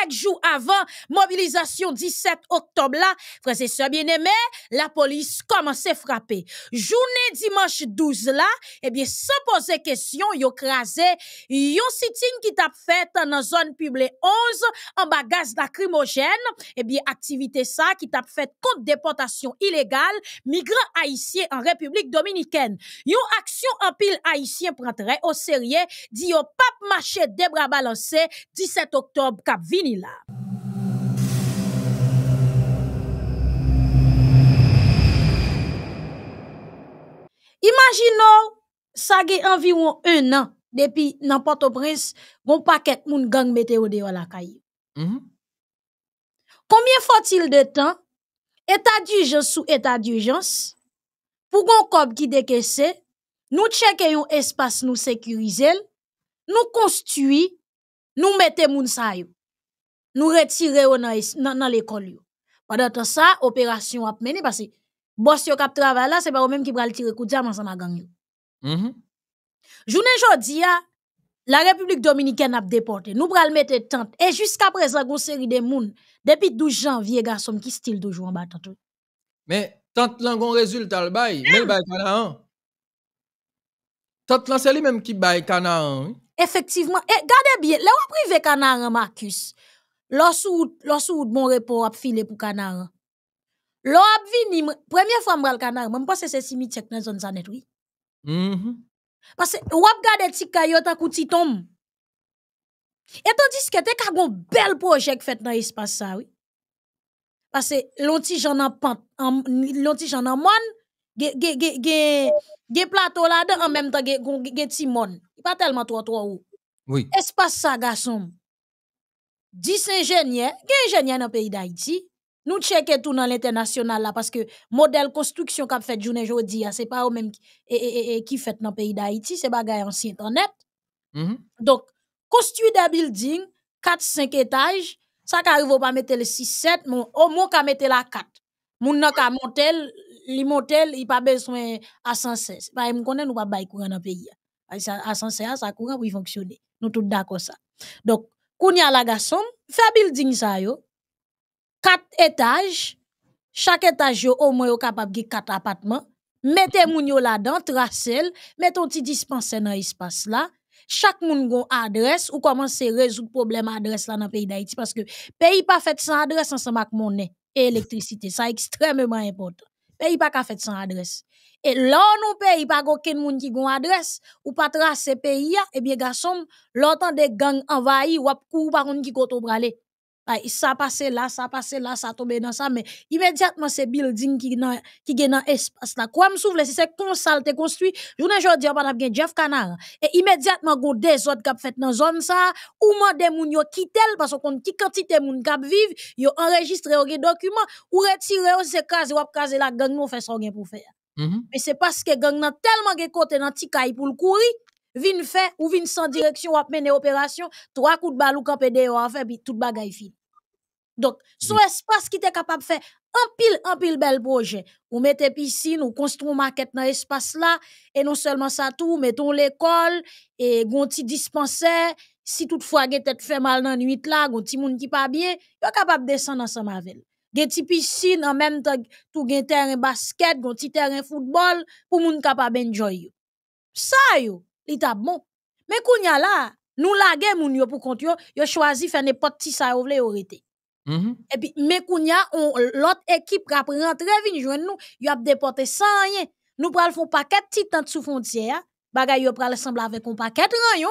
quelques jours avant mobilisation 17 octobre là, frères et bien-aimés, la police commençait à frapper. Journée dimanche 12 là, eh bien, sans poser question, yo crasé, yo sitting qui t'a fait dans zone publique 11 en bagage lacrymogène, eh bien, activité ça qui t'a fait contre déportation illégale migrants haïtiens en République dominicaine. Yon action en pile haïtien prend très au sérieux, dit au pape marché bras balancés 17 octobre cap Imaginons Imagino, ça environ un an depuis nan Port-au-Prince, bon paquet moun gang météo ou la kaye. Mhm. Combien faut-il de temps? État d'urgence sous état d'urgence? Pour gon kob qui décaisse, Nous nou un espace nous nou nous nous nous mette moun sa nous retirer dans, dans, l'école. Pendant ça, opération a mené parce que boss yo a travaillé là, c'est pas eux même qui le tirer coup de diamant ensemble gang yo. Mm-hmm. Journée la République dominicaine a déporté. Nous pral mettre tente et jusqu'à présent une série de moun depuis 12 janvier garçon qui style toujours en bas tante. Mais tant que résulte, résultat le bail, mais le bail hein. Tante là c'est lui même qui bail Canaan. Hein. Effectivement, et gardez bien, là on privé Canaan hein, Marcus. Lò sou ou d'mon repò ap file pou kanara. Lò ap vin, premye fwa mbra l'kanara, mwen pa se se simi tsek nan zon zanet, oui. Mm-hmm. Pasè, wap gade tsi kayot akouti tom. Etan diske te kagon bel projek fèt nan espasa, oui. Pasè, lonti janan mon, ge plato la de, an menm ta ge ti mon. Y pa telman to a to a ou. Oui. Espasa ga som. 10 ingénieurs, sont ingénieurs dans le pays d'Haïti. Nous checkons tout dans l'international parce que le modèle de construction qu'a fait journée hein, ce n'est pas au même qui fait dans le pays d'Haïti, c'est bagaille ancien internet. -hmm. Donc construire des buildings, 4 5 étages, ça qu'arrive pas mettre le 6 7, mais au moins qu'à mettre la 4. Moun nan ka montel, li montel, il pas besoin ascenseur. Pas me ne nous pas bail courant dans pays. Hein. Ascenseur ça courant pour fonctionner. Nous tous d'accord ça. Donc Kounia la gasson fait building sa yo. Quatre étages. Chaque étage yo, au moins, capable de quatre appartements. Mettez moun yo là-dedans, tracel. Mettez un petit dispensé dans l'espace là. Chaque moun gon adresse ou commencez à résoudre problème adresse là dans le pays d'Haïti. Parce que pays pas fait sans adresse ensemble avec monnaie et électricité. Ça extrêmement important. Pays pas fait sans adresse. Et là, nous pays, pas aucun monde qui gon adresse ou pas tracé pays, et eh bien, garçon, l'autant des gangs envahi ou pas un monde qui est au ah, ça passe là, ça passe là, ça tombe dans ça, mais immédiatement, ces building qui est qui dans espace là. Quoi me c'est si c'est consalte construit, je ne j'en dis pas d'abgen Jeff Canard. Et immédiatement, go des autres qui ont fait dans zone ça, ou même des moun yon quittel, parce qu'on qui quantité moun kap vive, yon enregistre au document, ou retirer yon se kaze ou ap kaze la gang nous fè son faire. Mm-hmm. Mais c'est parce que gang nan tellement de côté nan tikay pour le courir, vin fait ou vin sans direction ou ap mener opération, trois coups de balle ou camper dehors a fait puis tout bagay fini. Donc, son mm-hmm. espace qui est capable de faire un pile, un pile bel projet. Ou mettez piscine, ou une maquette dans l'espace là, et non seulement ça tout, mettons l'école, et gonti dispensaire, si toutefois vous tête fait mal dans la nuit là, gonti moun qui pas bien, est capable de descendre ensemble avec gen ti piscine en même temps tout gen terrain basket, gon ti terrain football pour moun capable enjoy yo. Ça yo, li t'a bon. Mais kounya là, nous lage moun yo pour kont yo, yo choisi faire n'importe ti ça yo vle yo rete. Mm-hmm. Et puis mais kounya on l'autre équipe k'ap rentrer vini joindre nous, yo a déporter sans rien. Nous pral font paquet ti tante sous frontière, bagay yo pral semble avec un paquet rayon.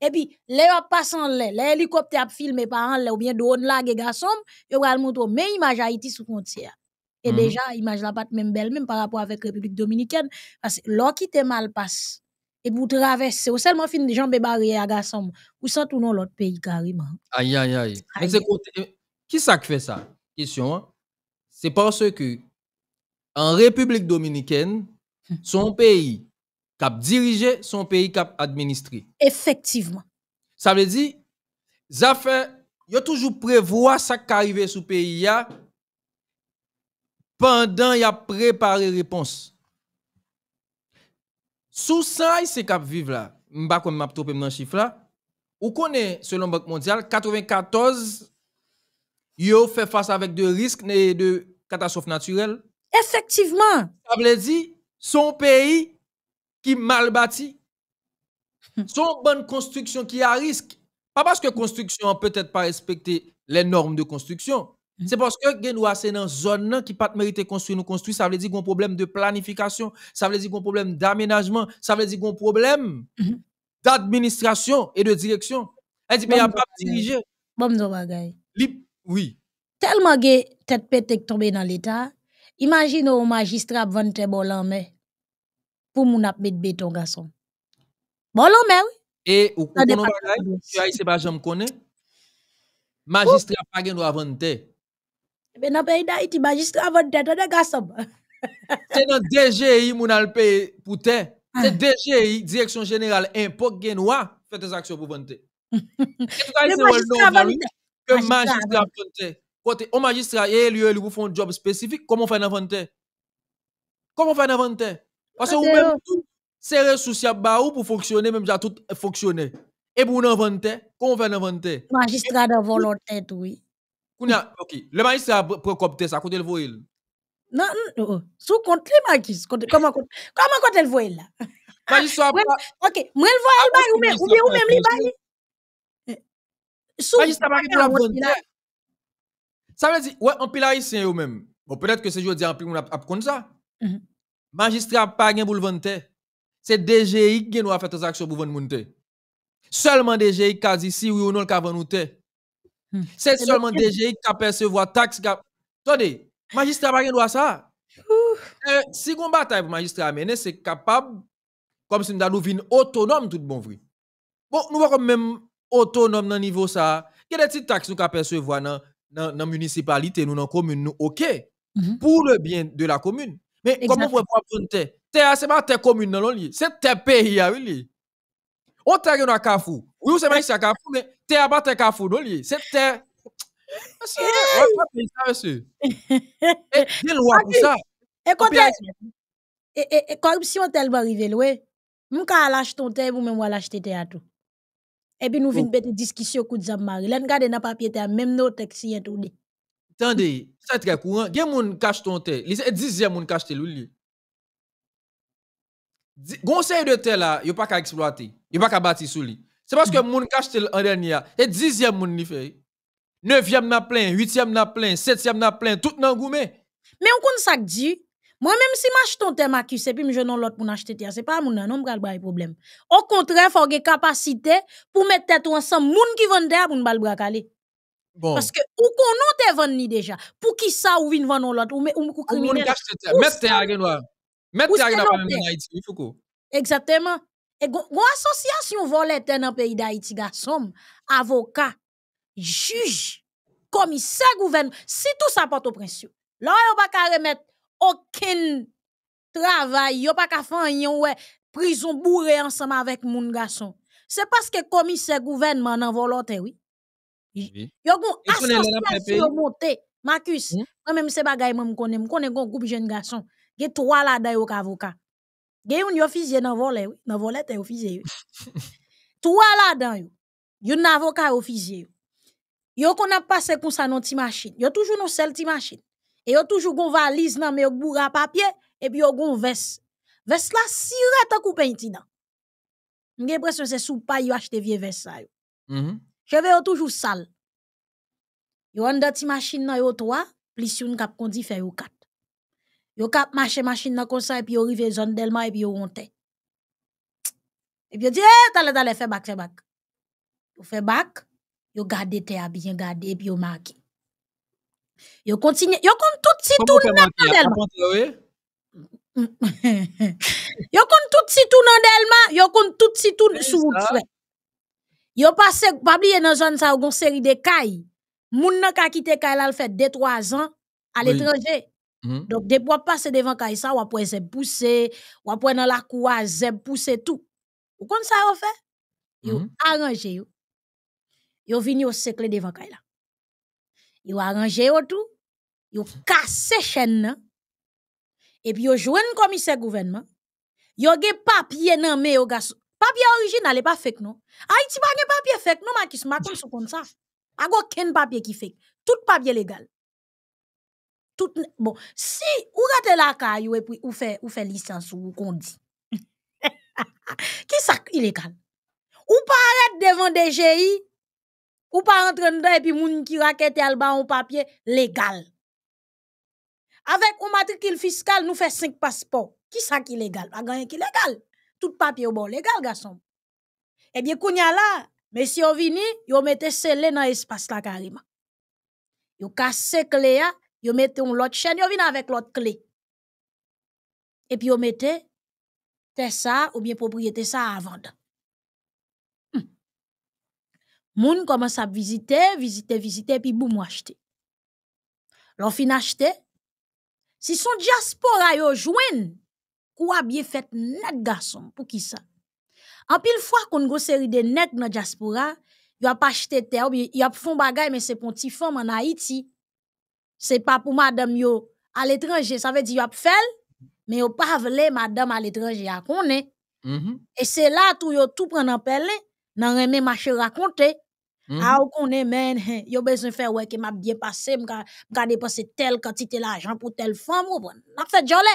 Et puis, les passe en l'air, l'hélicoptère a filmé par ou bien drone là, les garçons, yo va montrer mais image Haïti sous frontière. Et déjà, mhm. déjà, image la pas même belle, même par rapport avec République Dominicaine, parce que l'eau qui te mal passe, et pour traverser, ou seulement fin de jambes barrés à garçon, ou sans tourner l'autre pays carrément. Aïe, aïe, aïe. Mais c'est qui ça fait ça? Question, hein. C'est parce que, en République Dominicaine, hum. son pays, cap dirigé son pays cap administré. Effectivement. Ça veut dire y yo toujours prévoir ça qui arrive sous pays ya pendant y a préparé réponse. Sous ça c'est cap vivre là. M'pa comme m'a dans chiffre là. Ou connaît selon Banque mondiale 94 yo fait face avec de risques et de catastrophes naturelles. Effectivement. Ça veut dire son pays qui mal bâti. Hmm. Son bonne construction qui a risque. Pas parce que construction peut-être pas respecté les normes de construction. Hmm. C'est parce que Genoua, c'est dans une zone qui pas mérité construire, nous construire. Ça veut dire qu'on a un problème de planification, ça veut dire qu'on a un problème d'aménagement, ça veut dire qu'on a un problème hmm. d'administration et de direction. Elle dit, mais il n'y a pas de diriger. Bon, Oui. Tellement que tête pété tombé dans l'État, Imaginez un magistrat 20 en mais pou moun ap met béton garçon. Bon lò mè wè. E ou kou konon bagay, si a se pa jom konen, magistra pa gen do avante. Ebe nan peyi da iti, magistra avante to de gason. Se nan DGI moun al peyi pou te, ah. se DGI, Direction Générale, Impok gen wè, fète aksyon pou vante. Se tout a yi se wèl nou avante, que magistra avante. Kote, o magistra ye li yo li pou fon job spesifik, komon fè nan vante? Komon fè nan vante? Parce que vous-même, c'est ressources à pour fonctionner, même si tout fonctionner. Et pour nous inventer, comment on va inventer Magistrat de volonté, oui. ok. Le magistrat pour ça, côté le voile. Non, non, oh, sous compte les magis. Comment compte le voile là Magistrat. Ok, moi le voile, bah, ou bien ou même les Le eh, Magistrat, pas volonté... Ça veut dire, ouais, on peut là ici, ou même. Bon, peut-être que c'est jeudi, on a comme ça. Mhm. Magistrat pas gen pour le vendre. C'est DGI qui a faire transaction pour vendre monter. Seulement DGI qui dit si oui ou non le vendre hmm. C'est seulement DGI qui a percevoir taxe. Attendez, magistrat pas gen droit ça. Euh, si on bataille pour magistrat c'est capable comme si nous devons autonome tout bon vrai. Bon, nous sommes même autonome dans niveau ça. Quelle est petite taxe nous percevoir dans dans municipalité, nous dans commune nous OK. Mhm. Pour le bien de la commune. Men komon pou ap ap yon te. Te a seman te komune nan loli. Se te pehia wili. O te yon a kafou. Ou yon seman seman kafou men te a bat te kafou nan loli. Se te... E kon te... E korupsyon tel ba rive lwe. Mwen ka alache ton te mwen mwen wale achete te ato. E pi nou vin bete diskisyon koudzap mari. Len gade na papye te a mem nou teksiyen tou dey. Tande yi, sa yi tre kouan, gen moun kache ton te, li se e dizye moun kache tel ou li. Gonsen yi de te la, yo pa ka eksploate, yo pa ka bati sou li. Se paske mm-hmm. moun kache tel anren ya, e dizye moun ni fe. Nevyem na plen, yityem na plen, setyem na plen, tout nan goumen. Me yon kon sa ki di, mwen menm si mache ton te maki, sepi mwen jenon lot pou nache te te ya, se pa moun nanon pral bra yi problem. O kontre, fò ge kapasite pou mette te tou ansam moun ki vende ya pou nbal bra kale. Parce que où qu'on déjà Pour qui ça ou vine vendre l'autre Ou ou criminel Mette à Genoa. Mette à Genoa même en Haïti, il Exactement. Et une association dans le pays d'Haïti, garçon, avocat, juge, commissaire gouvernement, si tout ça porte au principe. Là, vous ne pas remettre aucun travail, vous pa ka pas yon faire une prison bourrée ensemble avec mon garçon. C'est parce que commissaire gouvernement en volonté, oui. Yo gon association monté. Marcus, hmm? moi même c'est bagay moi me connais, me connais un groupe jeune garçon. a trois là dans yon avocat. Gen yon un officier dans volè, oui. Dans volè te yon fizye officier Trois là dans a un avocat yon fizye yon. Il y a passe kon sa non petite machine. a toujours une seule petite machine. Et a toujours gon valise nan me yon bourra papier. Et puis yon gon ves. c'est la si rete koupe yon ti nan. Mge presse c'est sou pa yon achete vie -hmm. Cheve yo toujou sal. Yo an de ti masin nan yo towa, plisyoun kap kondi fe yo kat. Yo kap mache masin nan konsan, epi yo rive zon delman, epi yo onten. Epi yo di, eh, e, talet, talet, fe bak, fe bak. Yo fe bak, yo gade te abiyen gade, epi yo maki. Yo kontinye, yo kont tout si tou nan delman. Yo kont tout si tou nan delman, yo kont tout si tou nan delman. Yo pase, pabli yon nan zon sa ou gon seri de kay, moun nan ka kite kay la l fèd, de 3 an, al etranje. Mhm. Dok depo wap pase devan kay sa, wap wè zèb pousse, wap wè nan la kou wazèb pousse tout. O kon sa wap fè? Yo mhm. aranje yo, yo vini yo sekle devan kay la. Yo aranje yo tout, yo kase chèn nan, epi yo jwen komise gouvenman, yo ge papye nan me yo gaso. Papier original pas pas fake, pas Haïti pa gen papier fake, non, makis ma sou kon sa. go ken papier ki fake? Tout papier légal. Tout, bon, si ou rate la puis ou, ou fe, licence ou ou dit. ki ça illégal? Ou pa devant devan DGI. Ou pa dedans et puis moun ki rakete alba ou papier légal. Avec ou matrikil fiscal, nous fe 5 paspor. Ki Qui ilegal? Pas gagne ki légal tout papier au bon légal, garçon. Eh bien, kounya là, monsieur vini, yo mette scellé dans espace là carrément. Yo cassé clé là, yo mette une l'autre chaîne, yo venu avec l'autre clé. Et puis yo mette te ça ou bien propriété ça avant. vendre. Hmm. Moun commence à visiter, visiter, visiter, puis boum, achete. L'on fin achete, Si son diaspora yon jouen, quoi bien fait net garçon pour qui ça en pile fois qu'on grosse série de net dans diaspora il a pas acheté terre il a un bagay, mais c'est pour petit femme en Haïti c'est pas pour madame yo à l'étranger ça veut dire il a fait, mais a pas voulu madame à l'étranger à connait mm-hmm. et c'est là tout a tout prendre en pelle nan remet marcher raconter à -hmm. Ah, qu'on est konne y yo besoin faire ouais, que m'a bien passé, m'a dépensé telle quantité d'argent pour telle femme, ou bon, fait jolé.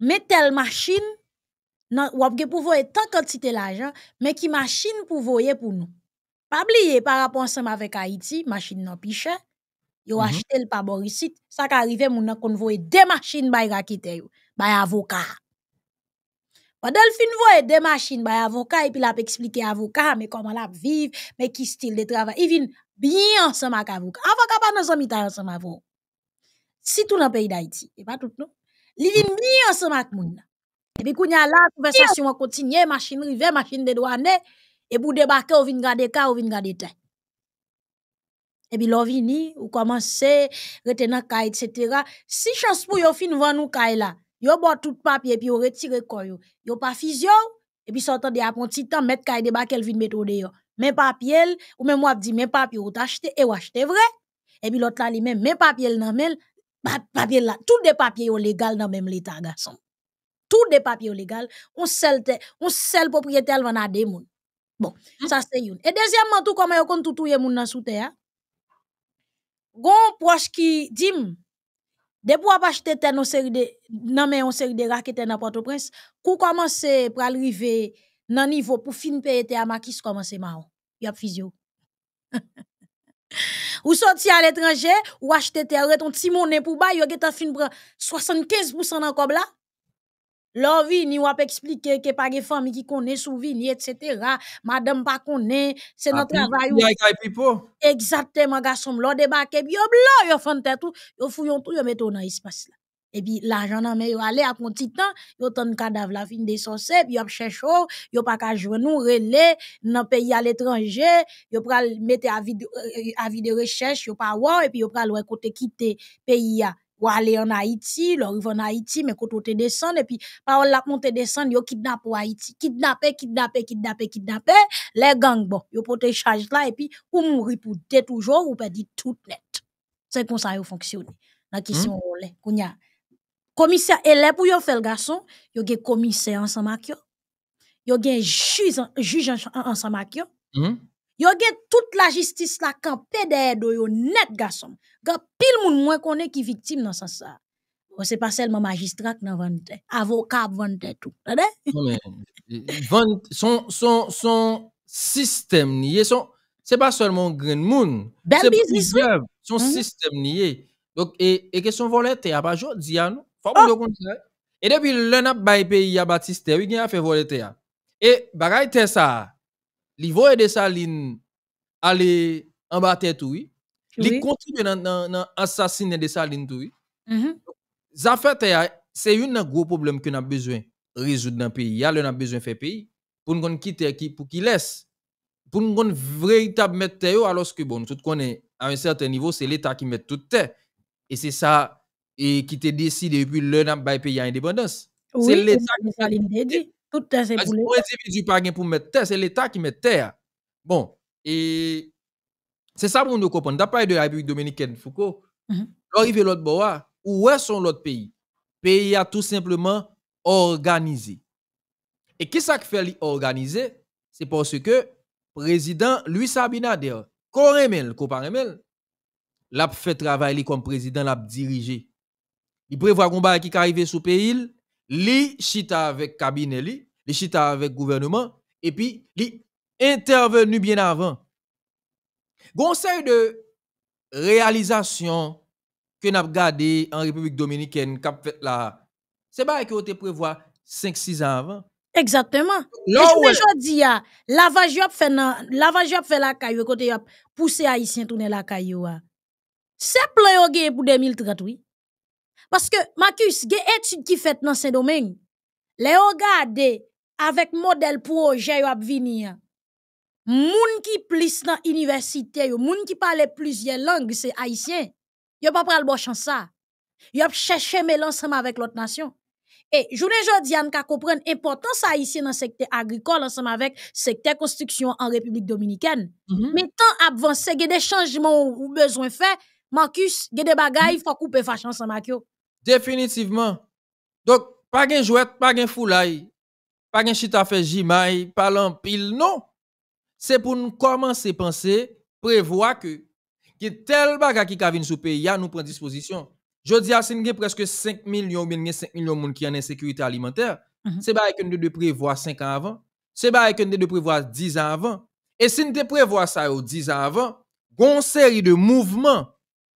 Mais tel machine, nan, avez ge tant quantité tan l'argent, mais qui machine pour pou pour pou nou. Pabliye, par rapport ensemble avec Haïti machine nan piche yo mm -hmm. achete l pa borisit, sa arrive nan kon qu'on de des bay rakite yo, bay avoka. Padel fin voye de machin bay avoka, la expliqué avocat mais comment la vive mais ki style de travail. Ils vient bien ansem ak avocat Avoka pas nan zon mitay ansem Si tout nan pays d'Haïti, et pas tout nou. Li li ak moun kounya la, conversation machine kontinye, machin rive, machin douane, e pou débarquer, ou vin gade ka, ou vin gade et puis lò vini, ou commence, retenir ka, etc. Si chance pou yo fin van nou ka la, yo bo tout papier pi yo retire koyo. Yo pa fizyon, epi sortant de apon titan, met kay debake el vin de yo. Men papye ou même moi di men papye ou t'achete, e vrai. Et vrai lot la li men, men papiers nan papiers tout des papiers au légal dans même l'état Tout des papiers légal. légal, on on sel propriétaire propriétaire de Bon, hein? ça c'est se et deuxièmement tout comment tout moun nan sous terre Gon proche dit hmm, dit de, nan men on de Port-au-Prince, kou koman à arriver dans nan niveau pour fin payer te se ma y a ou sorti à l'étranger, ou acheter terre, ton petit monnaie pour bail, yo get fin prend 75% dans là. Leur vie, on wap expliquer que pas les femmes qui connaissent sous vie, etc. Madame pas connaît, c'est notre travail. Exactement, garçon, l'on débarque, yo blanc, yo font tout, yo fouillon tout, yo mettent dans espace là puis l'argent nan yon yo à akon titan, yo ton cadavre la fin de sose, pi yo ap chècho, yo pa ka nou rele, nan pays à l'étranger, yo pral mette à de, euh, de recherche, yo pa wò, epi yo pral wè kote kite pays ya. Ou ale en Haïti, lor yon en Haïti, kote koto te et puis parole la monte descend yo kidnap Haïti. kidnappé kidnappé kidnappé kidnappé les gang bon. Yo pote là la, puis ou mouri pou te toujours ou pe di tout net. c'est comme ça yo fonctionne. Nan question hmm? commissaire élève pour yo faire le garçon, a gen commissaire ensemble avec yo. Yo gen juge juge en avec yo. Hmm? y a toute la justice la campé derrière do net garçon. y pile moun moins monde qui victime dans sens ça. pas pas seulement magistrat nan vante. avocat vante tout. Tade? son, son, son système pas son, pas seulement green moon. Son mhm. système -hmm. Et question E, Et que son faut ah! Et depuis le n'a a pays à Baptiste, oui gen a fait voler terre. Et bagay te ça, li voye de sa lin aller en bas tête oui. Li continue dans dans assassiner de sa tout oui. Mm c'est un gros problème que a besoin résoudre dans le pays. Ya, on a besoin de faire pays pour nous quitter qui pour qui laisse pour qu'on véritable mettre yo, alors que bon, tout connaît à un certain niveau, c'est l'état qui met tout Et c'est ça et qui te décide depuis le n'a pas pays en indépendance. c'est l'État qui dit. Tout pour terre, c'est l'État qui met terre. Bon, et c'est ça pour nous comprendre. D'après de la République dominicaine, Foucault, mhm. l'arrivée de l'autre bois, où est-ce son l'autre pays? Pays a tout simplement organisé. Et qu'est-ce qui fait l'organiser? C'est parce que président Luis Abinader, qui Koparemel, l'a fait travailler comme président, l'a dirigé il prévoit bail qui arrive sous pays, il chita avec cabinet il li chita avec gouvernement et puis il intervenu bien avant. Conseil de réalisation que n'a gardé en République dominicaine C'est pas que vous prévoit 5 6 ans avant. Exactement. Et je dis a lavage fait nan, lavage fait la caillou côté yop pousser haïtien tourner la caillou. C'est ah. plan yo pour 2030 oui. Parce que, Marcus, il y a des étude qui fait dans Saint-Domingue? Les regarder avec modèle projet à venir. qui plus dans l'université, gens qui parlent plusieurs langues, c'est haïtien. Yo pas pral bon chance ça. Yo cherché ensemble avec l'autre nation. Et journée aujourd'hui, ka comprendre l'importance haïtien dans le secteur agricole ensemble avec le secteur construction en République dominicaine. Mais mhm. tant avancé, y a des changements ou besoins faits. Marcus, il y a des bagailles, faut couper fâche ensemble Définitivement. Donc, pas de jouet, pas de foule, pas de chita fait jimaï pas l'empile, non. C'est pour nous commencer à penser, prévoir que, que tel baga qui vient sous pays, nous prend disposition. Je dis à avons presque 5 millions, 5 millions de monde qui une insécurité alimentaire. Mhm. C'est pas de prévoir 5 ans avant. C'est pas nous de prévoir 10 ans avant. Et si nous prévoir ça 10 ans avant, une série de mouvements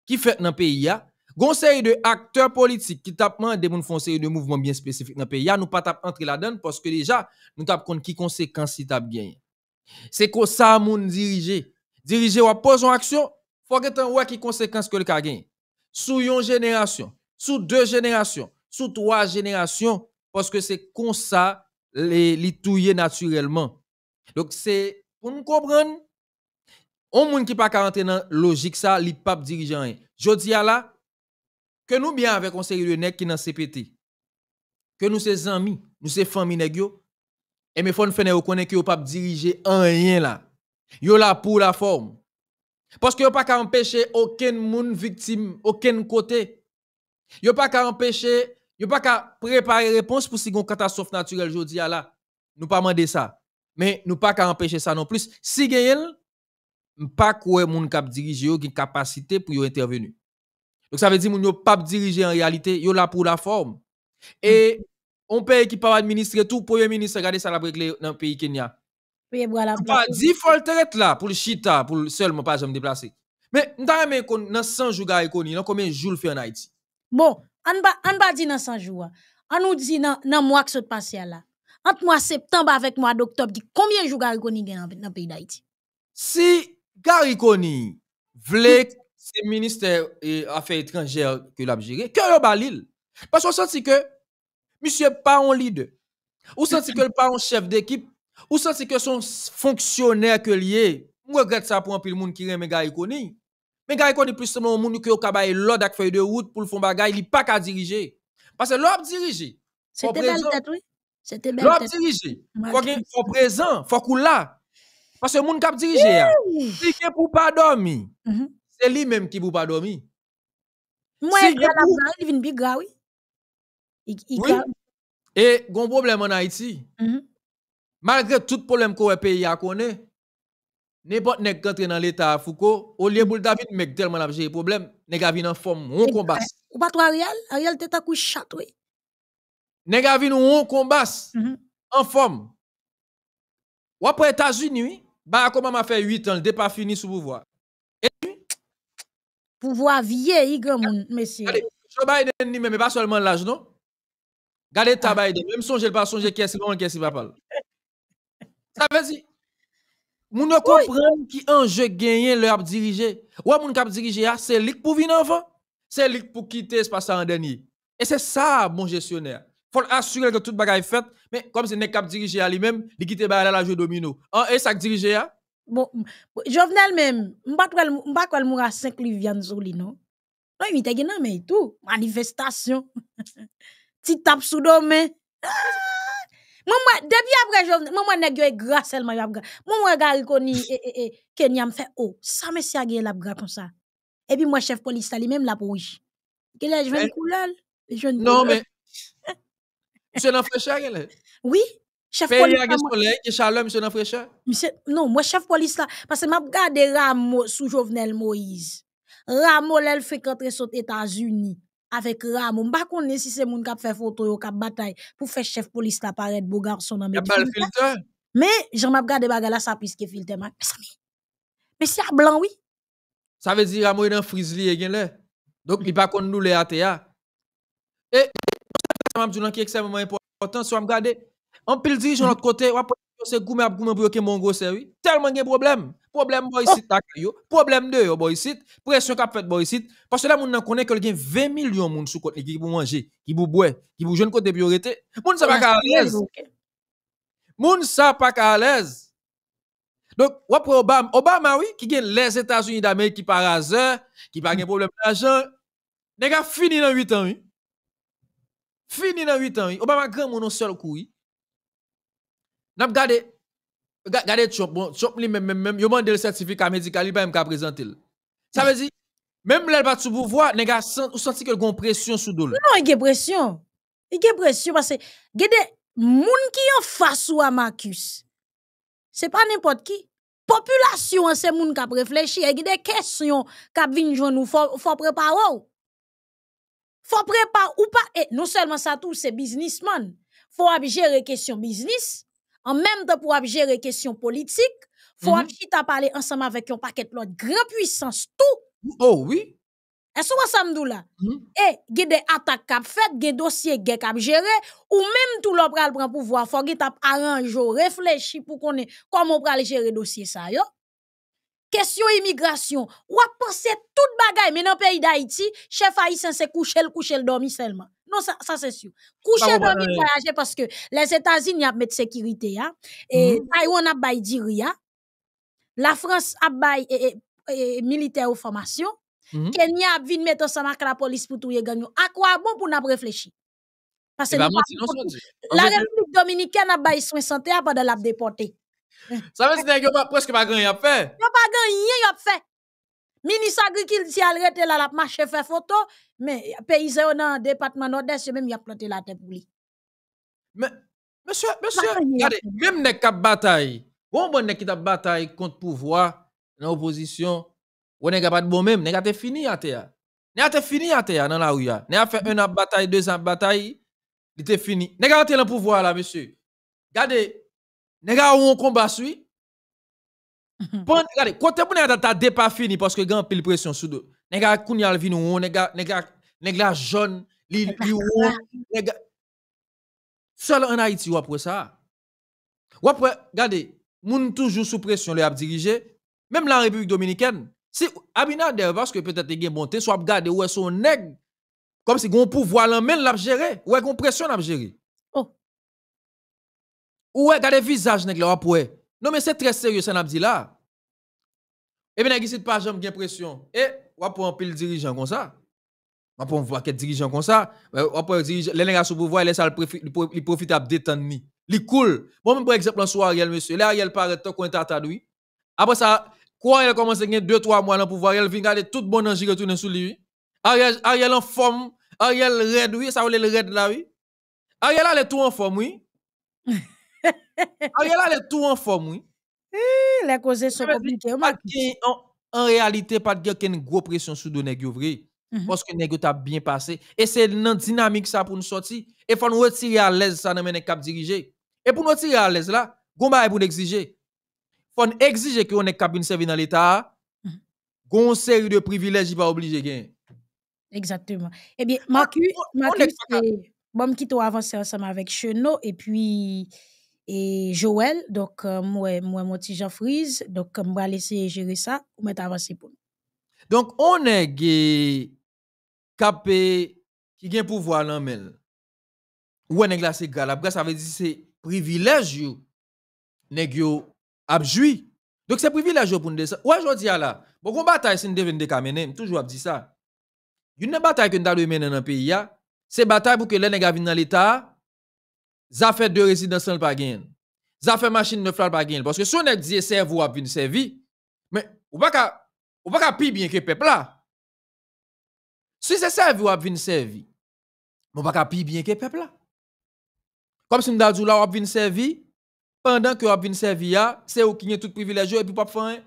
qui fait dans le pays, Conseil de acteurs politiques qui tapent des mouvements de mouvements bien spécifiques dans le pays, nous pas tap entrer là-dedans parce que déjà nous tapons compte qui conséquence si tap bien. C'est comme ça moun diriger. Diriger ou pose en action, faut que tu qui conséquence que le cas gagne. Sous une génération, sous deux générations, sous trois générations parce que c'est comme ça les litouiller naturellement. Donc c'est pour nous comprendre on moun qui pas rentrer dans logique ça, li pas dirigeant. Hein. Jodi là, que nous bien avec un série de qui dans CPT, que nous ses amis, nous ses familles nèg yo, et eh, mes fon fene reconnaît que yo pas diriger rien là. Yo là pour la forme. Parce que yo pas qu'à empêcher aucun moun victime, aucun côté. Yo pas qu'à empêcher, yo pas qu'à préparer réponse pour si gon catastrophe naturelle jodi là. Nous pas demander ça. Mais nous pas qu'à empêcher ça non plus. Si gagne, pas quoi moun kap diriger yo une capacité pour yo intervenir. Donc ça veut dire que ne pas diriger en réalité, yo là pour la forme. Et mm. on paye qui pas administrer tout, premier ministre, regardez ça la réglé dans le pays Kenya. Oui, voilà. Pas 10 fois le là pour le chita, pour le seulement pas me déplacer. Mais nous dans 100 jours à dans combien de jours le fait en Haïti? Bon, on ba on pas dit dans 100 jours. Hein. On nous dit dans le mois qui se passe là. Entre mois septembre avec mois d'octobre, combien de jours à a dans le pays d'Haïti? Si Garikoni voulait c'est le ministère des Affaires étrangères que l'a géré, que ba parce Parce qu'on sentit que monsieur pas un leader. Ou senti que pas un chef d'équipe. Ou senti que son fonctionnaire que lié. Je regrette ça pour un peu le monde qui aime Gary Koni. Mais Gary Koni, plus seulement monde qui a l'ordre avec feuille de route pour le fond bagaille, il pas qu'à diriger. Parce que l'ordre dirige. C'était belle tête, oui. C'était belle L'ordre dirige. Il Faut présent, faut là. Parce que le monde qui a dirigé, hein, pour pas dormir. Mhm. C'est lui-même qui vous pas dormi. Moi, si la vous... il vient plus grave, oui. Et gon problème en Haïti. -hmm. Malgré tout problème que le pays a connu, n'importe nèg qui dans l'état Foucault, au lieu pour mm-hmm. David mec tellement n'a j'ai problème, nèg a vinn en forme on combat. Ou pas toi Ariel, Ariel t'es à couche chat oui. Nèg a en on combat mm-hmm. en forme. Ou après États-Unis, bah comment m'a fait 8 ans, le pas fini sous pouvoir. Et pouvoir vieillir grand monsieur. Allez, Joe Biden ni même pas seulement l'âge, non? Regardez ah. ta Biden, même songe, pas songe, qu'est-ce va, ce qu'il va parler. Ça veut dire, moun ne comprend qui jeu gagné leur diriger. Ou mon cap diriger, ah, c'est l'ik pour venir avant c'est l'ik pour quitter espace en dernier. Et c'est ça, bon gestionnaire. Faut assurer que tout est fait, mais comme c'est ne cap diriger à lui-même, il quitte la jeu domino. En, ah, et ça dirige Bon, Jovenel men, mba kwa l mou a 5 li Vianzou li, non? Non, yon te genan men, tou, manifestasyon. Ti tap sou do men. Ah! Mwen mwen, debi apre Jovenel, mwen mwen nek e yo e gras el may ap gra. Mwen mwen gare koni, e, e, e, ke ni am fe, o, oh, sa me siya ge el ap gra kon sa. E pi mwen chef polis tali men m la pouj. Ke le, jwen eh, koulal, jwen koulal. Non, men, se nan fe siya ge le? Oui. Chef police. Paye soleil, qui Charles, monsieur dans fraîcheur. Monsieur, non, moi, chef police là, parce que m'a regardé Ramo, sous Jovenel Moïse. elle fait fréquenté aux États-Unis avec Rameau. M'pa connaît si c'est moun qui fait photo ou qui bataille pour faire chef police là paraître beau garçon dans mes filtre. Mais, j'en m'a regardé bagarre là, ça puisque filtre, mais ça, mais c'est à blanc, oui. Ça veut dire Ramo est dans Frizzly et là. Donc, il pas connu nous les ATA. Et, je qui est extrêmement important, si m'a regarde, pile pile dirigeant l'autre côté, kote, wap se goumé ap goume pour yo ke mongo se Tellement gen problème. Problème boy oh. sit tak yo. de yo boy sit. pression kap fet boy sit. que la moun nan que ke gen 20 millions moun sou kote côté ki bou manje, ki bou boue, ki pou jeune kote biorete. Moun sa pa ka l'aise. Moun sa pa ka l'aise. Donc, ou Obama. Obama oui, ki gen les états unis d'Amérique, ki pa pas ki pa d'argent. Les gars, Nega fini nan 8 ans. oui. Fini nan 8 ans. Obama grand, mon seul seul, je gade, gade même, le certificat médical, il Ça veut dire, même l'el batou pou voir, pression vous ou senti que une pression sous douleur Non, il y une pression. Il y une pression, parce que, gede, moun qui ont face ou à Marcus, n'est pas n'importe qui. Population, c'est qui ont réfléchi, a il y qui des questions qui faut préparer. préparer Faut préparer ou pas, non seulement ça tout, c'est businessman. Faut les questions business en même temps pour gérer question politique faut mm à parler ensemble avec un paquet l'autre grande puissance tout oh oui est-ce que ça me dit mhm. et eh, des attaques fait des dossiers guerre géré ou même tout l'on pral prend pouvoir faut qu'il t'a pour qu'on ait comment pral gérer dossier ça yo question immigration ou à penser tout bagay, mais dans pays d'Haïti chef haïtien s'est couché le coucher le dormi seulement non, ça, c'est sûr. Coucher bah, dans le voyager parce que les États-Unis pas mis sécurité, hein. et mhm. Taïwan a bail diria. Hein. La France a bail militaire aux formations. Mhm. Kenya a vint mettre ensemble avec la police pour tout y gagner. À quoi bon pour n'a réfléchir? Eh bah, la République dominicaine a bail soins santé pendant la déporté. Ça veut dire que presque pas grand fait? à a Pas grand y à faire. Ministre agriculture rete là, la marché fait photo, mais paysan dans département nord-est même il a planté la tête pour lui. Mais monsieur monsieur, regardez, même nek cap bataille. Bon bon nek qui bataille contre pouvoir dans opposition, on n'est pas de bon même, nek a fini à terre. n'est a fini à terre dans la rue. Nek a fait une an bataille, deux ans bataille, il était fini. Nek a le pouvoir là monsieur. Regardez, nek a un combat suit bon, regardez, côté pour n'avez pas dé pas fini parce que grand pile pression sous deux. Nèg kounya vin ou nega nega nèg la jaune, li li ou nèg seul en Haïti ou après ça. Ou après, regardez, moun toujours sous pression le a dirigé, même la République dominicaine. Si Abinader parce que peut-être il y a bonté, soit regarder ou son nèg comme si gon pouvoir l'en main l'a gérer, ou est gon pression l'a gérer. Oh. Ou est garder visage nèg là après. Non, mais c'est très sérieux, ça n'a eh pas dit là. Et bien, il pas qui bien pression. Et, on pour un pile dirigeant comme ça. On pour voir quel dirigeant comme ça. On pour dirigeant, les gens sous pouvoir, les ça le profitable détendre Il est cool. Bon, même par exemple, en soirée, Ariel, monsieur. Là, Ariel paraît tant qu'on est à Après ça, quand il a commencé à gagner 2-3 mois dans le pouvoir, il vient garder tout bon ange retourne sous lui. Ariel, Ariel en forme. Ariel red, oui. Ça, voulait le red là, oui. Ariel, elle est tout en forme, oui. Alors ah, est tout en forme, oui. Eh, les causes sont compliquées. Pas de, en, réalité, pas de une grosse pression sur le vrai. Mhm. Parce que Nego t'a bien passé. Et c'est dans dynamique ça pour nous sortir. Et il faut nous retirer à l'aise ça dans mener cap dirigé. Et pour nous retirer à l'aise là, il faut nous exiger. Il faut exiger que nous cap une dans l'État. Il mhm. faut série de privilèges qui va obliger Exactement. Eh bien, Marcus, Marcus, c'est... bon, qui vais avancer ensemble avec Cheno. Et puis et Joël. Donc, moi euh, moi, moi, mon petit Jean Frise. Donc, je euh, vais laisser gérer ça ou mettre avancer pour nous. Donc, on est capé qui vient pouvoir l'emmel. Ou on est glacé galabra, ça veut dire c'est privilège yo. négio abjui Donc, c'est privilège pour nous descendre. Ou aujourd'hui, là, bon bataille si nous devons décamener, toujours dit ça. Une bataille que nous avons mener dans le pays, c'est bataille pour que les gens viennent dans l'État, ça fait deux résidences le pas ça fait machine neuf pas gagne parce que si on dit c'est vous a venir servir mais ou pas ka ou pas ka pi bien que peuple là si c'est vous qui a venir servir mon pas ka pi bien que peuple là comme si m'dadou là ou a venir servir pendant que ou a venir servir c'est ou qui a tout privilège et puis pas faire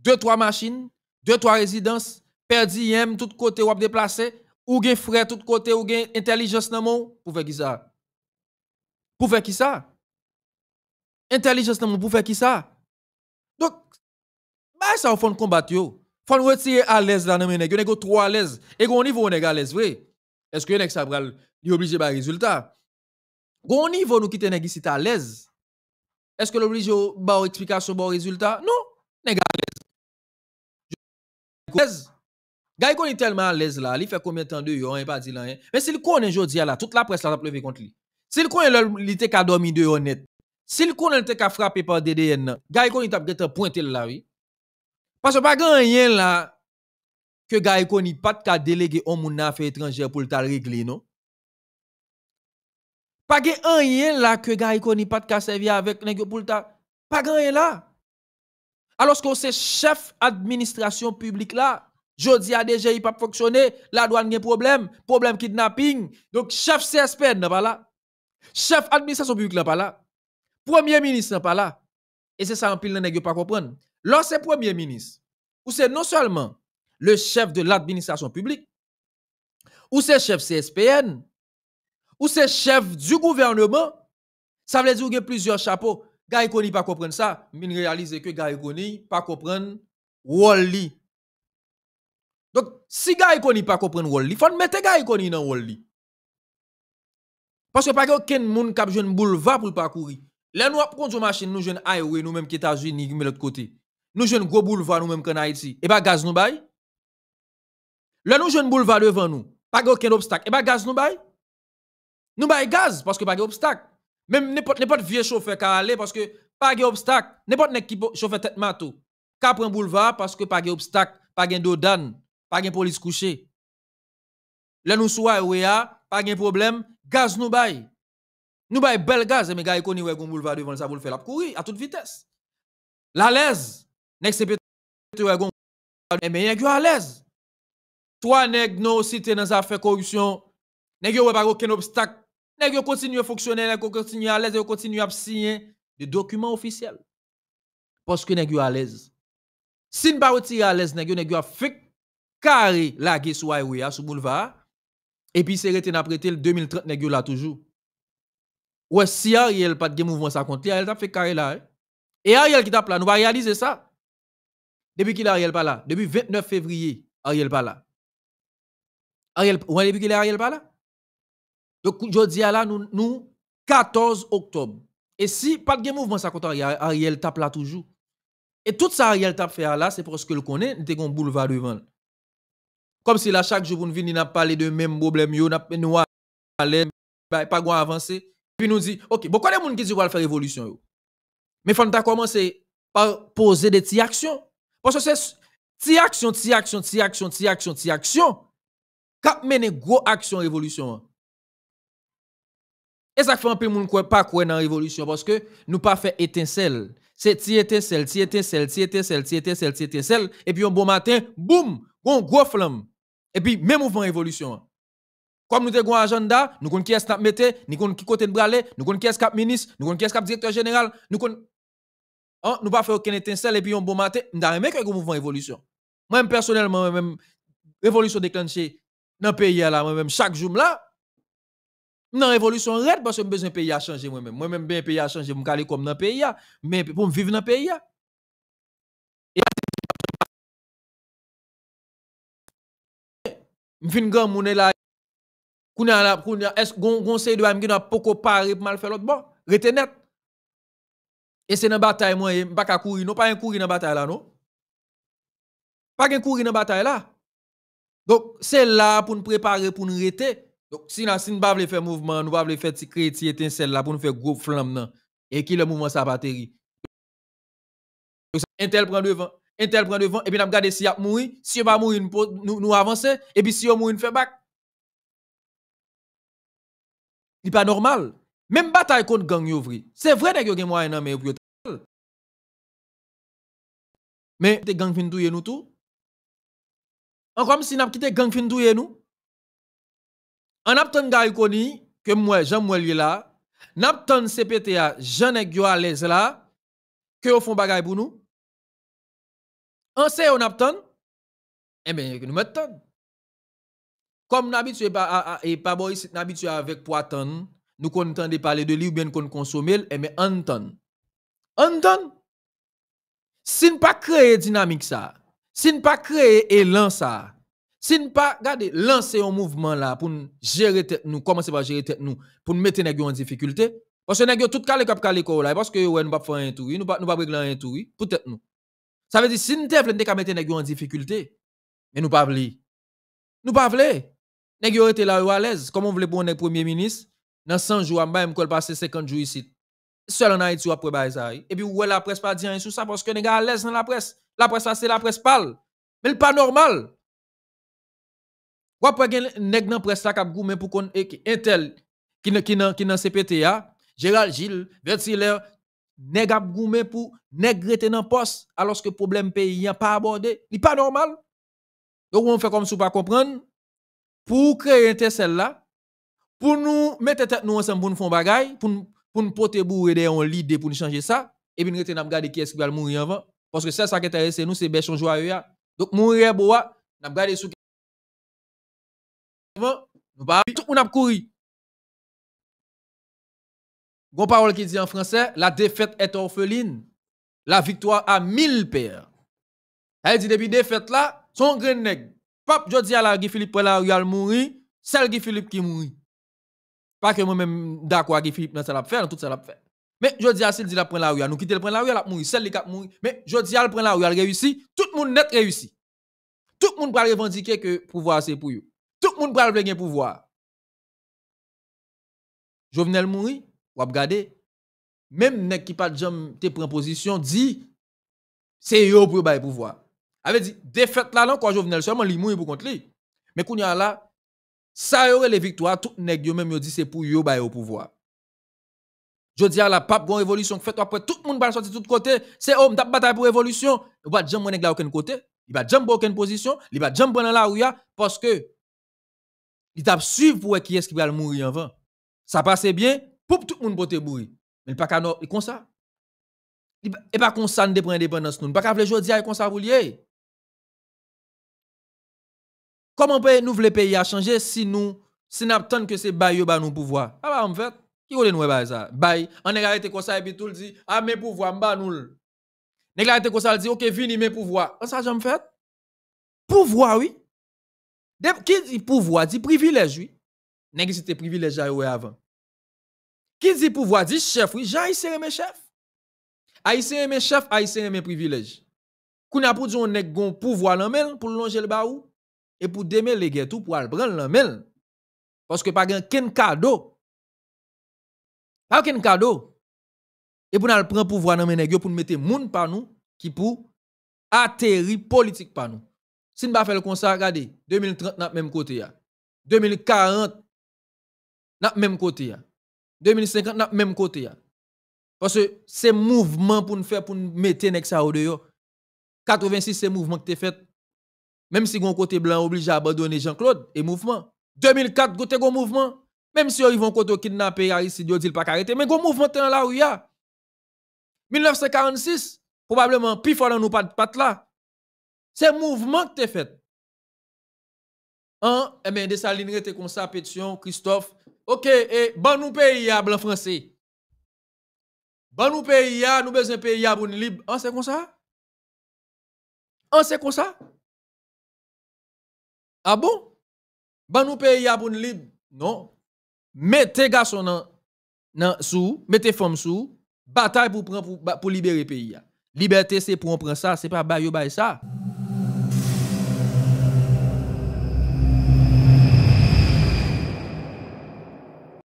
deux trois machines deux trois résidences perdi tout côté ou a déplacer ou gagne frère tout côté ou gagne intelligence dans mon pouvez ça pour faire qui ça? Intelligence non pour faire qui ça? Donc, bah ça, faut combattre yo. Faut retirer à l'aise là dans mes nègres. trop à l'aise. Et au niveau est à l'aise, oui. Est-ce que nèg ça va obligé par résultat? Au niveau nous quitter nèg à l'aise. Est-ce que l'obligé ba explication bon résultat? Non, nèg gars l'aise. Gaï est tellement à l'aise là, il fait combien de temps de a pas dit là. Hein. Mais s'il connaît à là, toute la presse là va contre lui. S'il connaît l'été qui a dormi de honnête, s'il connaît l'été qui a frappé par DDN, gars, il t'a peut pointer pointé là, oui. Parce que pas grand rien là, que gars, n'y pas de délégué au monde d'affaires étrangères pour le régler, non? Pas rien là que gars, n'y pas de servir avec nègre pour le Pas grand rien là. Alors que c'est chef administration publique là, Jodi a déjà il pas fonctionner, la douane a problème, problème kidnapping. Donc chef CSP n'est pas là. Chef administration publique là pas là. Premier ministre pas là. Et c'est ça en pile nèg pas comprendre. Lorsque c'est premier ministre ou c'est non seulement le chef de l'administration publique ou c'est chef CSPN ou c'est chef du gouvernement, ça veut dire qu'il y a plusieurs chapeaux. Gary Koni pas comprendre ça, mais réaliser que Gary ne pas comprendre Wally. Donc si Gary ne pas comprendre Wally, il faut mettre Gary dans Wally. Parce que pas aucun monde qui a besoin de boulevard pour parcourir. Là, nous avons une machine, nous jeunes highway, nous même qui États-Unis, de l'autre côté. Nous un gros boulevard, nous-mêmes en Haïti. Et pas gaz nous baille. Là, nous un boulevard devant nous. Pas aucun obstacle. Et pas gaz nous baille. Nous bail gaz parce que pas obstacle. Même n'importe vieux chauffeur qui aller parce que pas obstacle. N'importe qui chauffeur tête mato. Qui un boulevard parce que pas obstacle, pas de dodan, pas de police couchée. Là, nous sommes ah, pas de problème gaz nous baille. Nous bel gaz, e mais gars, connaît ouais, boulevard devant ça vous le faire la courir à toute vitesse. La l'aise, nèg c'est peut-être ouais, gon e mais nèg à l'aise. Toi nèg non cité dans affaire corruption, nèg yo pas aucun obstacle. Nèg yo continue à fonctionner, nèg continue à l'aise, tu continue à signer des documents officiels. Parce que nèg yo à l'aise. Si ne pas à l'aise nèg yo nèg yo a fait carré la gueule sur la boulevard et puis c'est retenu après le 2030 nèg là toujours. Ouais, si Ariel pas de mouvement ça compte. Ariel t'a fait carré là. Hein. Et Ariel qui tape là, nous allons réaliser ça. Depuis qu'il Ariel pas là, depuis 29 février, Ariel pas là. Ariel, ouais, depuis qu'il Ariel pas là. Donc dis là nous nous 14 octobre. Et si pas de mouvement ça compte. Ariel, tape là toujours. Et tout ça Ariel tape fait là, c'est parce que le connaît, était un boulevard devant. Comme si là, chaque jour, vous venez, nous parler de même problème, nous pas parlé, pas grand avancé. Puis nous dit, OK, beaucoup de monde qui dit, va faire révolution. Mais il faut commencer par poser des petites actions. Parce que c'est petites actions, petites actions, petites actions, petites actions, petites actions. Cap une gros action révolution. Hein. Et ça fait un peu ne croit pas croire dans révolution parce que nous pas fait étincelle. C'est ti étincelle, ti étincelle, ti étincelle, ti étincelle, ti étincelle et puis un bon matin, boum, un gros flamme. Et puis, même mouvement révolution. Hein. Comme nous avons un agenda, nous connaissons qui est-ce qui nous avons qui côté de braler, nous avons qui est-ce ministre, nous avons qui est-ce directeur général, nous avons... Nous hein, nous pas faire aucun étincelle et puis un bon matin, nous avons un mouvement révolution. Moi, même personnellement, même révolution déclenchée dans le pays là, moi-même, chaque jour là, dans la révolution raide parce que j'ai besoin de pays à changer moi-même. Moi-même, bien pays à changer, je suis comme dans le pays, mais pour vivre dans le pays. m'fin grand moun e la. kounya la kounya est gon conseil de doua n'a poko paré pou mal faire l'autre bon rete net et c'est dans bataille moi pas ka courir non pas un courir dans bataille là non pas un courir dans bataille là donc c'est là pour nous préparer pour nous rester donc si nous si pas faire mouvement nous pas faire petit créti étincelle là pour nous faire gros flamme et qui le mouvement ça batterie Intel prend devant Entel pren devon, epi nam gade si ap moui, si yo pa moui nou avanse, epi si yo moui nou febak. Di pa normal. Men batay kon gang yovri. Se vre dek yo gen mwa ename yop yotakil. Men, kite gang fin tou yenou tou? An kwa msi nap kite gang fin tou yenou? An ap ton ga yoko ni, ke mwe, jan mwe li la, nap ton CPTA, jan ek yo a lez la, ke yo fon bagay bou nou? On sait on attend eh bien, nous mettons. Comme nous habitués pas, et pas boy, nous habitués avec poiton, nous contentons parler de lui ou bien qu'on consomme, eh bien, entend. Entend. Si nous pas créer dynamique ça, si nous pas créer élan ça, si nous pas, regardez, lancer un mouvement là pour gérer tête nous, commencer par gérer tête nous, pour nous mettre en difficulté, parce que nous tout calé cap calé là, parce que nous ne pouvons pas faire un tour, nous ne pouvons pas régler un tour, peut-être nous. Ça veut dire, si nous devons nous mettre les gens en difficulté, mais nous pas voulons. Nous pas voulons. Nous avons été là à l'aise. Comment on voulait pour un premier ministre, dans 100 jours, même qu'on passe 50 jours ici. Seul en Haïti, après bail ça. Et puis, ouais, la presse pas dire rien sur ça parce que les à l'aise dans la presse. La presse, c'est la presse pâle. Mais ce pas normal. Ou après, nèg dans presse là cap mais pour qu'on tel qui dans qui dans CPTA, Gérald Gilles, Vertiler, nèg ap goumé pour nèg rete poste alors que problème pays pas abordé, li pas normal. Donc on fait comme si pas comprendre pour créer intercelle là pour nous mettre tête nous ensemble pour nous faire bagay pour pour nous porter pour de on l'idée pour nous changer ça et puis nous rete n'a regarder qui est-ce qui va mourir avant parce que c'est ça qui est intéresse nous c'est bêche joyeux hein. donc mourir boa n'a regarder sous avant nous pas tout on a couru Gon parole qui dit en français, la défaite est orpheline, la victoire a mille pères. Elle dit depuis défaite là, son grand nègre. Je dis, à la Guy Philippe la Rial mouri, celle Guy Philippe qui mourit. Pas que moi-même d'accord Guy Philippe dans ça l'a fait, hein, tout ça l'a fait. Mais dis, à s'il dit la prend la rue, nous quitter le prend la rue, la mouri, celle qui a mouri. Mais dis à le prend la rue, elle réussi, tout le monde net réussi. Tout le monde va revendiquer que pouvoir c'est pour eux. Tout le monde va le pouvoir. Jovenel mourit. Ou gade même nek qui pas de jam te prend position dit c'est eux pour le pouvoir. Avait dit défaite là non quoi Jovenel seulement li mouille pour contre lui. Mais kounya y a là ça y les victoires tout nèg yo même yo dit c'est pour yo bay au pouvoir. Je dis à la pape bon révolution fait après tout le monde va sortir de tous côtés, c'est homme t'a bataille pour révolution, ou pas jam nèg là aucun côté, il va jam aucune position, il va jam dans la rue parce que il t'a suivre pour qui est-ce qui va mourir avant. Ça passe bien, pour tout le monde pote bourri. Mais pas qu'à comme ça. Et pas comme ça, nous prend indépendance. Nous pas qu'à vle jodi comme ça pour lier. Comment nous le pays à changer si nous, si nous attendons que c'est bail ba nous pouvoir? Ah bah, en fait, qui voulait nous bail ça? Bail, on est arrêté comme ça et puis tout le dit, ah, mes pouvoirs, m'ba nous. Nèg arrêté comme ça, dit, ok, vini mes pouvoirs. Ça, j'en fait. Pouvoir, oui. De, qui dit pouvoir, dit privilège, oui. N'existe privilège à avant. Qui dit pouvoir, dit chef. Oui, j'ai ici mes chefs. Haïtien mes chefs, haïtien mes privilèges. Qu'on a pour dire on est gon pouvoir pour longer le baou et pour démêler les tout pour aller prendre l'emmel. Parce que pas qu'un cadeau. Pas qu'un cadeau. Et pour aller prendre pouvoir dans mes pour mettre moun par nous qui pour atterrir politique par nous. Si nous pas faire le ça, regardez, 2030 n'a même côté 2040 n'a même côté 2050 même côté parce que c'est mouvement pour nous faire pour nous mettre ça au dehors 86 c'est mouvement que t'es fait même si un côté blanc oblige à abandonner Jean-Claude et mouvement 2004 côté un mouvement même si ils un côté kidnapper il n'y a pas arrêter mais un mouvement dans la rue 1946 probablement plus fort nous pas de là c'est mouvement que t'es fait en hein? eh bien était comme ça pétition Christophe OK, et bon nous pays à blanc français. Bon nous pays à nous besoin pays à bon libre. On c'est comme ça? Ah, c'est comme ça? Ah bon? Bon nous pays à bon libre. Non. Mettez garçon dans nan sous, mettez femme sous, bataille pour libérer pour libérer pays Liberté c'est pour on prend ça, c'est pas bayo bay ça.